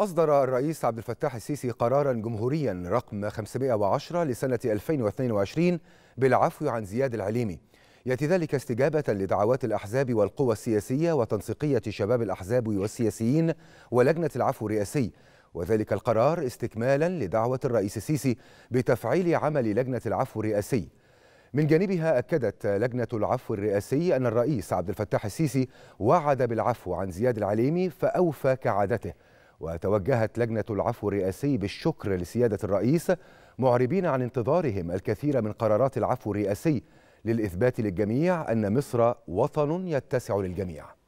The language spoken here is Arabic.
أصدر الرئيس عبد الفتاح السيسي قرارا جمهوريا رقم 510 لسنة 2022 بالعفو عن زياد العليمي يأتي ذلك استجابة لدعوات الأحزاب والقوى السياسية وتنسيقية شباب الأحزاب والسياسيين ولجنة العفو الرئاسي وذلك القرار استكمالا لدعوة الرئيس السيسي بتفعيل عمل لجنة العفو الرئاسي من جانبها أكدت لجنة العفو الرئاسي أن الرئيس عبد الفتاح السيسي وعد بالعفو عن زياد العليمي فأوفى كعادته وتوجهت لجنة العفو الرئاسي بالشكر لسيادة الرئيس معربين عن انتظارهم الكثير من قرارات العفو الرئاسي للإثبات للجميع أن مصر وطن يتسع للجميع